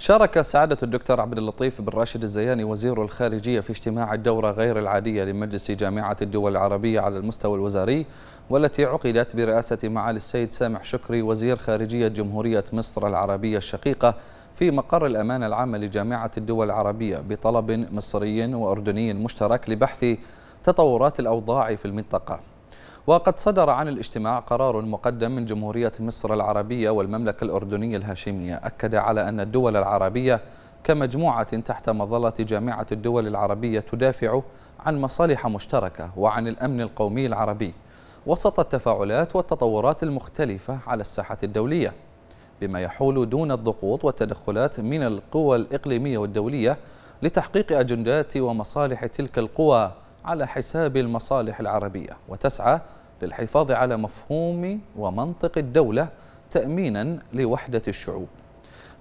شارك سعادة الدكتور عبد اللطيف بن راشد الزياني وزير الخارجية في اجتماع الدورة غير العادية لمجلس جامعة الدول العربية على المستوى الوزاري والتي عقدت برئاسة معالي السيد سامح شكري وزير خارجية جمهورية مصر العربية الشقيقة في مقر الأمانة العامة لجامعة الدول العربية بطلب مصري وأردني مشترك لبحث تطورات الأوضاع في المنطقة وقد صدر عن الاجتماع قرار مقدم من جمهورية مصر العربية والمملكة الأردنية الهاشمية أكد على أن الدول العربية كمجموعة تحت مظلة جامعة الدول العربية تدافع عن مصالح مشتركة وعن الأمن القومي العربي وسط التفاعلات والتطورات المختلفة على الساحة الدولية بما يحول دون الضغوط والتدخلات من القوى الإقليمية والدولية لتحقيق أجندات ومصالح تلك القوى على حساب المصالح العربية وتسعى للحفاظ على مفهوم ومنطق الدولة تأمينا لوحدة الشعوب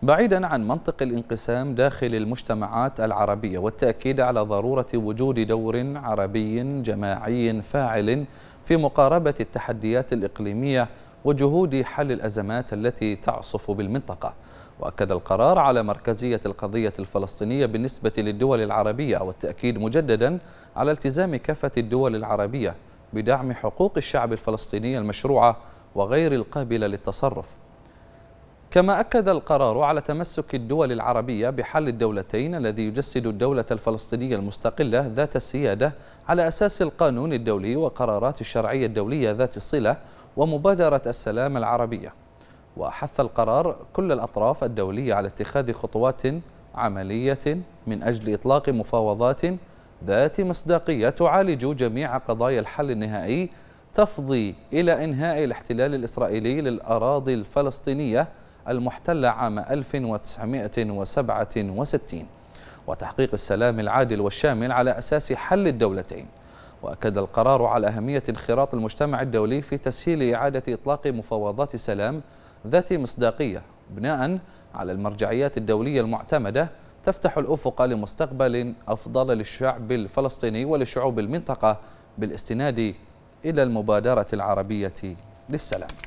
بعيدا عن منطق الانقسام داخل المجتمعات العربية والتأكيد على ضرورة وجود دور عربي جماعي فاعل في مقاربة التحديات الإقليمية وجهود حل الأزمات التي تعصف بالمنطقة وأكد القرار على مركزية القضية الفلسطينية بالنسبة للدول العربية والتأكيد مجددا على التزام كافة الدول العربية بدعم حقوق الشعب الفلسطيني المشروعة وغير القابلة للتصرف كما أكد القرار على تمسك الدول العربية بحل الدولتين الذي يجسد الدولة الفلسطينية المستقلة ذات السيادة على أساس القانون الدولي وقرارات الشرعية الدولية ذات الصلة ومبادرة السلام العربية وحث القرار كل الأطراف الدولية على اتخاذ خطوات عملية من أجل إطلاق مفاوضات ذات مصداقية تعالج جميع قضايا الحل النهائي تفضي إلى إنهاء الاحتلال الإسرائيلي للأراضي الفلسطينية المحتلة عام 1967 وتحقيق السلام العادل والشامل على أساس حل الدولتين وأكد القرار على أهمية انخراط المجتمع الدولي في تسهيل إعادة إطلاق مفاوضات سلام ذات مصداقية بناء على المرجعيات الدولية المعتمدة تفتح الأفق لمستقبل أفضل للشعب الفلسطيني ولشعوب المنطقة بالاستناد إلى المبادرة العربية للسلام